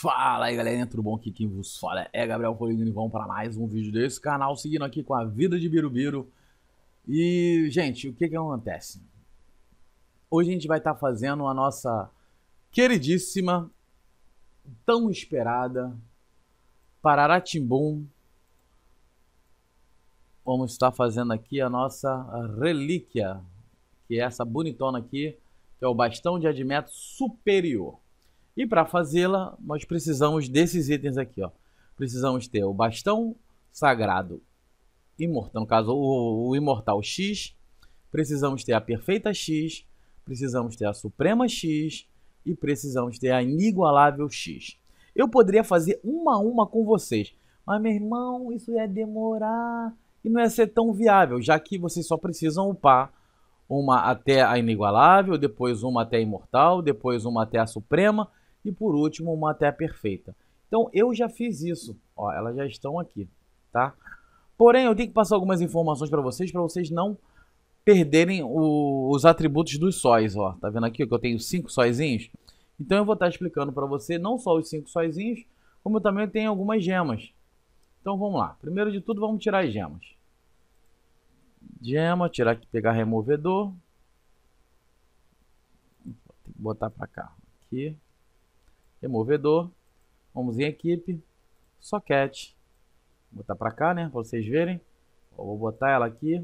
Fala aí galera tudo bom? Aqui quem vos fala é Gabriel Coligno e vamos para mais um vídeo desse canal, seguindo aqui com a vida de Birubiru. E, gente, o que que acontece? Hoje a gente vai estar tá fazendo a nossa queridíssima, tão esperada, Pararatimbum. Vamos estar tá fazendo aqui a nossa relíquia, que é essa bonitona aqui, que é o bastão de Admeto superior. E para fazê-la, nós precisamos desses itens aqui. Ó. Precisamos ter o bastão sagrado imortal, no caso o, o imortal X. Precisamos ter a perfeita X. Precisamos ter a suprema X. E precisamos ter a inigualável X. Eu poderia fazer uma a uma com vocês. Mas, meu irmão, isso ia demorar e não ia ser tão viável, já que vocês só precisam upar uma até a inigualável, depois uma até a imortal, depois uma até a suprema, e por último, uma até perfeita. Então eu já fiz isso. Ó, elas já estão aqui, tá? Porém, eu tenho que passar algumas informações para vocês, para vocês não perderem o, os atributos dos sóis, ó. Tá vendo aqui que eu tenho cinco sóizinhos? Então eu vou estar tá explicando para você não só os cinco sóizinhos, como eu também tenho algumas gemas. Então vamos lá. Primeiro de tudo, vamos tirar as gemas. Gema, tirar aqui, pegar removedor. Tem que botar para cá. Aqui removedor, vamos em equipe, soquete, vou botar para cá, né, para vocês verem, eu vou botar ela aqui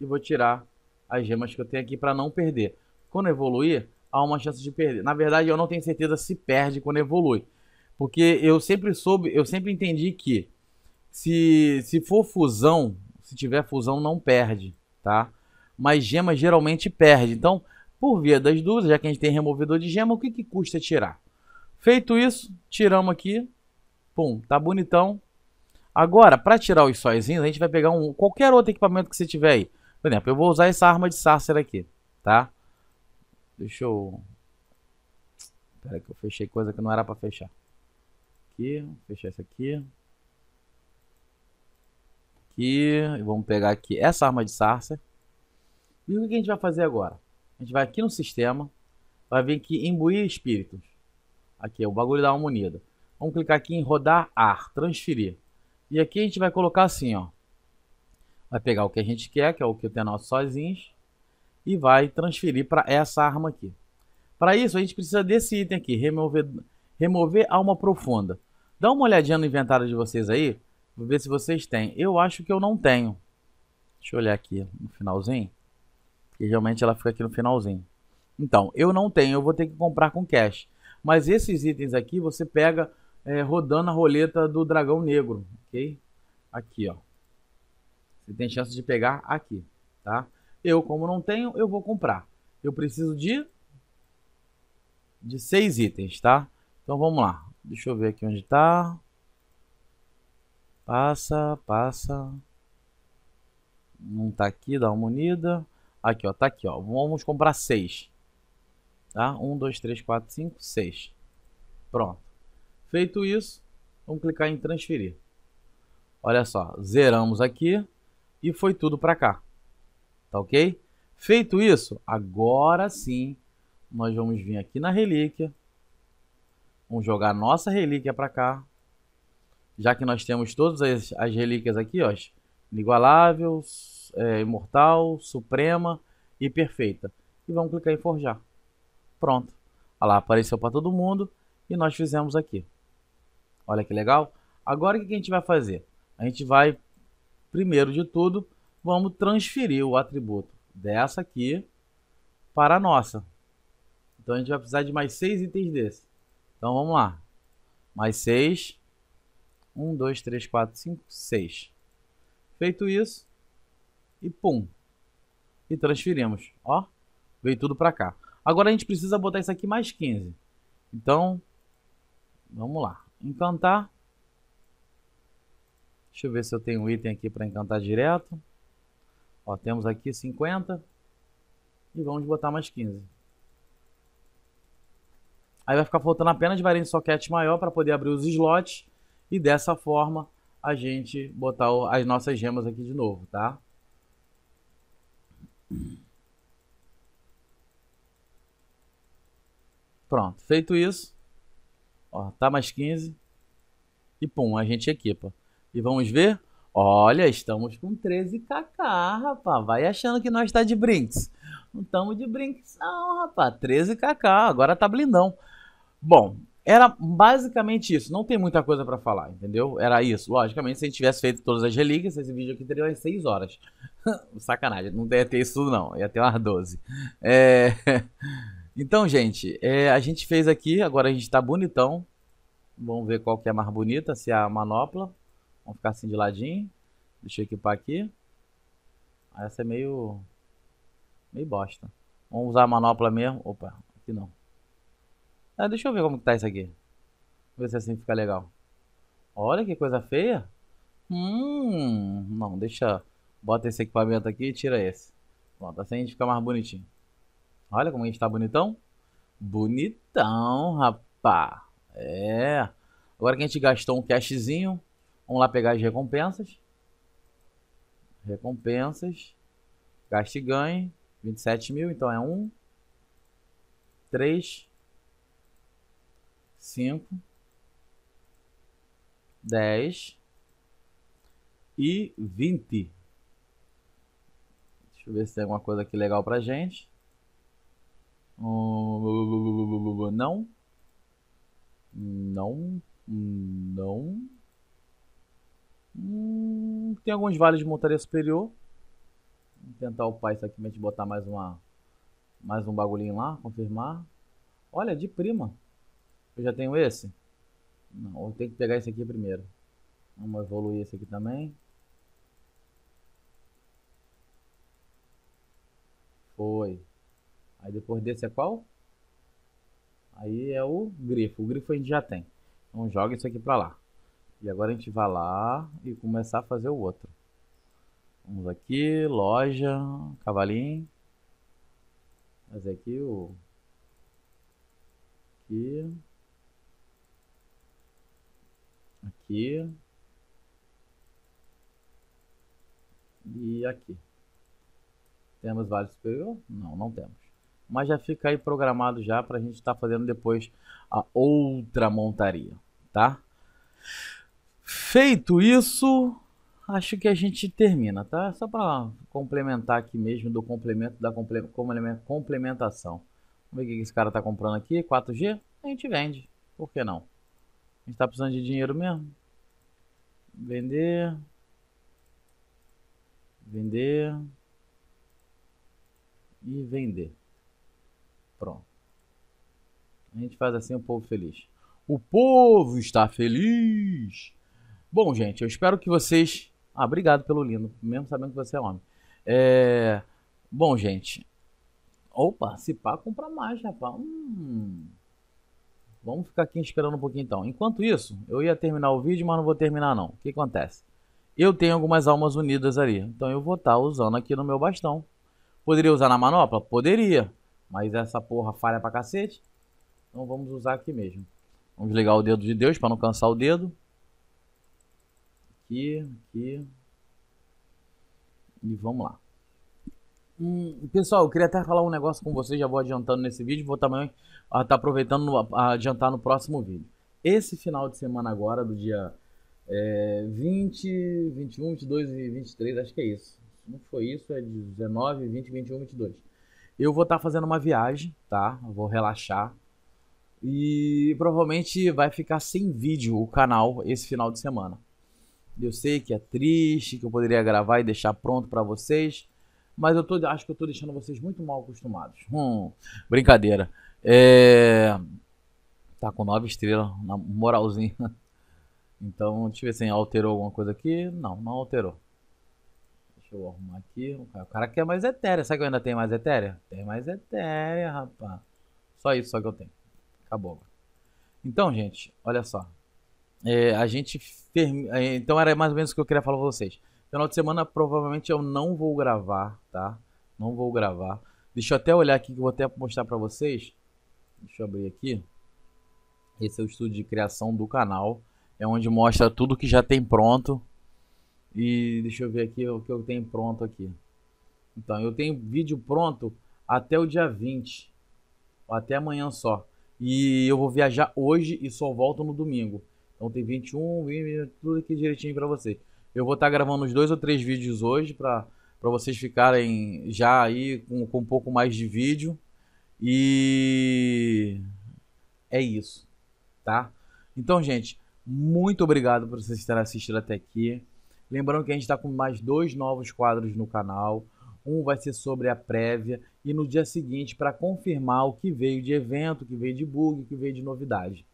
e vou tirar as gemas que eu tenho aqui para não perder. Quando evoluir, há uma chance de perder. Na verdade, eu não tenho certeza se perde quando evolui, porque eu sempre soube, eu sempre entendi que se, se for fusão, se tiver fusão, não perde, tá? Mas gema geralmente perde, então... Por via das dúvidas, já que a gente tem removedor de gema, o que, que custa tirar? Feito isso, tiramos aqui. Pum, tá bonitão. Agora, para tirar os sóizinhos, a gente vai pegar um, qualquer outro equipamento que você tiver aí. Por exemplo, eu vou usar essa arma de Sarcer aqui, tá? Deixa eu... espera que eu fechei coisa que não era para fechar. Aqui, fechar essa aqui. Aqui, e vamos pegar aqui essa arma de Sarcer. E o que a gente vai fazer agora? A gente vai aqui no sistema, vai vir aqui imbuir espíritos. Aqui é o bagulho da alma unida. Vamos clicar aqui em rodar ar, transferir. E aqui a gente vai colocar assim, ó. Vai pegar o que a gente quer, que é o que tem nós sozinhos, e vai transferir para essa arma aqui. Para isso, a gente precisa desse item aqui, remover, remover alma profunda. Dá uma olhadinha no inventário de vocês aí, vou ver se vocês têm. Eu acho que eu não tenho. Deixa eu olhar aqui no finalzinho, porque geralmente ela fica aqui no finalzinho. Então, eu não tenho, eu vou ter que comprar com cash. Mas esses itens aqui você pega é, rodando a roleta do dragão negro, ok? Aqui, ó. Você tem chance de pegar aqui, tá? Eu, como não tenho, eu vou comprar. Eu preciso de... De seis itens, tá? Então vamos lá. Deixa eu ver aqui onde tá. Passa, passa. Não tá aqui, dá uma unida. Aqui, ó, tá aqui, ó. Vamos comprar seis. Tá? 1, 2, 3, 4, 5, 6. Pronto. Feito isso, vamos clicar em transferir. Olha só, zeramos aqui e foi tudo para cá. Tá ok? Feito isso, agora sim, nós vamos vir aqui na relíquia. Vamos jogar nossa relíquia para cá. Já que nós temos todas as, as relíquias aqui, ó. Inigualável, é, Imortal, Suprema e Perfeita. E vamos clicar em Forjar. Pronto. Olha lá, apareceu para todo mundo e nós fizemos aqui. Olha que legal. Agora o que a gente vai fazer? A gente vai, primeiro de tudo, vamos transferir o atributo dessa aqui para a nossa. Então a gente vai precisar de mais seis itens desse. Então vamos lá. Mais seis. Um, dois, três, quatro, cinco, seis. Feito isso, e pum. E transferimos. Ó, veio tudo para cá. Agora a gente precisa botar isso aqui mais 15. Então, vamos lá. Encantar. Deixa eu ver se eu tenho um item aqui para encantar direto. Ó, temos aqui 50. E vamos botar mais 15. Aí vai ficar faltando apenas variante socket maior para poder abrir os slots. E dessa forma a gente botar as nossas gemas aqui de novo, tá? Pronto, feito isso, ó, tá mais 15. E pum, a gente equipa. E vamos ver? Olha, estamos com 13kk, rapaz. Vai achando que nós tá de brinks. Não estamos de brinks não, rapaz. 13kk, agora tá blindão. Bom, era basicamente isso. Não tem muita coisa para falar, entendeu? Era isso. Logicamente, se a gente tivesse feito todas as relíquias, esse vídeo aqui teria umas 6 horas. Sacanagem, não ia ter isso não. Ia ter umas 12. É... Então, gente, é, a gente fez aqui, agora a gente tá bonitão. Vamos ver qual que é mais bonita, se é a manopla. Vamos ficar assim de ladinho. Deixa eu equipar aqui. Essa é meio... meio bosta. Vamos usar a manopla mesmo. Opa, aqui não. Ah, deixa eu ver como que tá isso aqui. Ver se assim fica legal. Olha que coisa feia. Hum, não, deixa... Bota esse equipamento aqui e tira esse. Pronto, assim a gente fica mais bonitinho. Olha como a gente tá bonitão. Bonitão, rapá. É. Agora que a gente gastou um cashzinho, vamos lá pegar as recompensas. Recompensas. Gaste e ganhe. 27 mil, então é 1. 3. 5. 10. E 20. Deixa eu ver se tem alguma coisa aqui legal pra gente. Não. Não. Não. Hum, tem alguns vales de montaria superior. Vou tentar upar isso aqui, mas botar mais uma. Mais um bagulhinho lá, confirmar. Olha, de prima. Eu já tenho esse? Não, eu tenho que pegar esse aqui primeiro. Vamos evoluir esse aqui também. Foi. Aí depois desse é qual? Aí é o grifo. O grifo a gente já tem. Então joga isso aqui para lá. E agora a gente vai lá e começar a fazer o outro. Vamos aqui, loja, cavalinho. Fazer aqui o... Aqui. Aqui. E aqui. Temos vale superior? Não, não temos. Mas já fica aí programado já para a gente estar tá fazendo depois a outra montaria, tá? Feito isso, acho que a gente termina, tá? Só para complementar aqui mesmo do complemento da complementação. Vamos ver o que esse cara está comprando aqui, 4G? A gente vende, por que não? A gente está precisando de dinheiro mesmo. Vender. Vender. E vender. Pronto. A gente faz assim o povo feliz. O povo está feliz. Bom, gente, eu espero que vocês. Ah, obrigado pelo lindo, mesmo sabendo que você é homem. É... Bom, gente. Opa, se pá, compra mais, rapaz. Hum... Vamos ficar aqui esperando um pouquinho então. Enquanto isso, eu ia terminar o vídeo, mas não vou terminar não. O que acontece? Eu tenho algumas almas unidas ali, então eu vou estar tá usando aqui no meu bastão. Poderia usar na manopla? Poderia. Mas essa porra falha pra cacete. Então vamos usar aqui mesmo. Vamos ligar o dedo de Deus para não cansar o dedo. Aqui, aqui. E vamos lá. Hum, pessoal, eu queria até falar um negócio com vocês, já vou adiantando nesse vídeo, vou também estar ah, tá aproveitando no, ah, adiantar no próximo vídeo. Esse final de semana agora, do dia é, 20, 21, 22 e 23, acho que é isso. Se não foi isso, é 19, 20, 21, 22. Eu vou estar tá fazendo uma viagem, tá? vou relaxar. E provavelmente vai ficar sem vídeo o canal esse final de semana. Eu sei que é triste, que eu poderia gravar e deixar pronto para vocês, mas eu tô, acho que eu tô deixando vocês muito mal acostumados. Hum, brincadeira. É... Tá com nove estrelas, na moralzinha. Então, deixa eu ver se alterou alguma coisa aqui. Não, não alterou. Deixa eu arrumar aqui. O cara quer mais etérea. Sabe que eu ainda tenho mais etérea? Tem mais etérea, rapaz. Só isso só que eu tenho. Acabou. Então, gente, olha só. É, a gente. Term... É, então era mais ou menos o que eu queria falar pra vocês. Final de semana, provavelmente eu não vou gravar, tá? Não vou gravar. Deixa eu até olhar aqui que eu vou até mostrar pra vocês. Deixa eu abrir aqui. Esse é o estúdio de criação do canal. É onde mostra tudo que já tem pronto. E deixa eu ver aqui o que eu tenho pronto aqui. Então, eu tenho vídeo pronto até o dia 20. Até amanhã só. E eu vou viajar hoje e só volto no domingo. Então tem 21, tudo aqui direitinho para vocês. Eu vou estar tá gravando uns dois ou três vídeos hoje para vocês ficarem já aí com, com um pouco mais de vídeo. E é isso, tá? Então, gente, muito obrigado por vocês terem assistido até aqui. Lembrando que a gente está com mais dois novos quadros no canal. Um vai ser sobre a prévia e no dia seguinte para confirmar o que veio de evento, o que veio de bug, o que veio de novidade.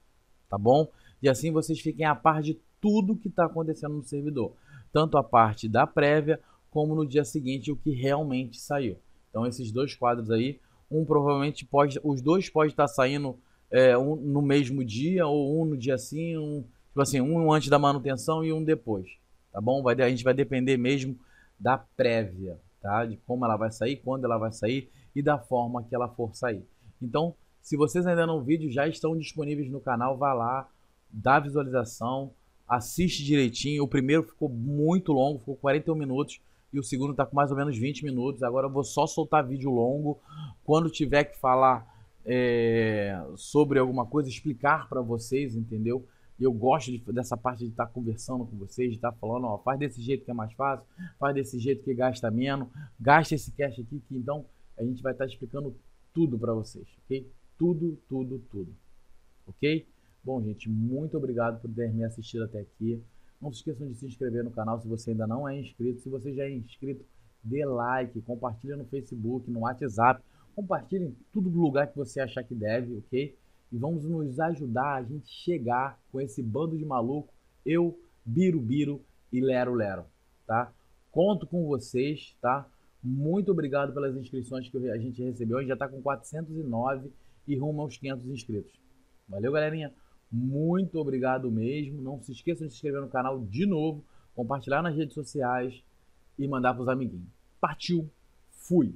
Tá bom? E assim vocês fiquem a par de tudo que está acontecendo no servidor, tanto a parte da prévia como no dia seguinte o que realmente saiu. Então esses dois quadros aí, um provavelmente pode, os dois pode estar tá saindo é, um no mesmo dia ou um no dia assim, um tipo assim um antes da manutenção e um depois tá bom? Vai, a gente vai depender mesmo da prévia, tá? De como ela vai sair, quando ela vai sair e da forma que ela for sair. Então, se vocês ainda não viram, já estão disponíveis no canal, vá lá, dá visualização, assiste direitinho. O primeiro ficou muito longo, ficou 41 minutos e o segundo está com mais ou menos 20 minutos. Agora eu vou só soltar vídeo longo. Quando tiver que falar é, sobre alguma coisa, explicar para vocês, entendeu? eu gosto de, dessa parte de estar tá conversando com vocês, de estar tá falando, ó, faz desse jeito que é mais fácil, faz desse jeito que gasta menos, gasta esse cash aqui que então a gente vai estar tá explicando tudo para vocês, ok? Tudo, tudo, tudo, ok? Bom, gente, muito obrigado por ter me assistido até aqui. Não se esqueçam de se inscrever no canal se você ainda não é inscrito. Se você já é inscrito, dê like, compartilha no Facebook, no WhatsApp, compartilha em todo lugar que você achar que deve, ok? e vamos nos ajudar a gente chegar com esse bando de maluco, eu, Birubiru e Lero Lero, tá? Conto com vocês, tá? Muito obrigado pelas inscrições que a gente recebeu, a gente já está com 409 e rumo aos 500 inscritos. Valeu, galerinha! Muito obrigado mesmo. Não se esqueçam de se inscrever no canal de novo, compartilhar nas redes sociais e mandar para os amiguinhos. Partiu! Fui!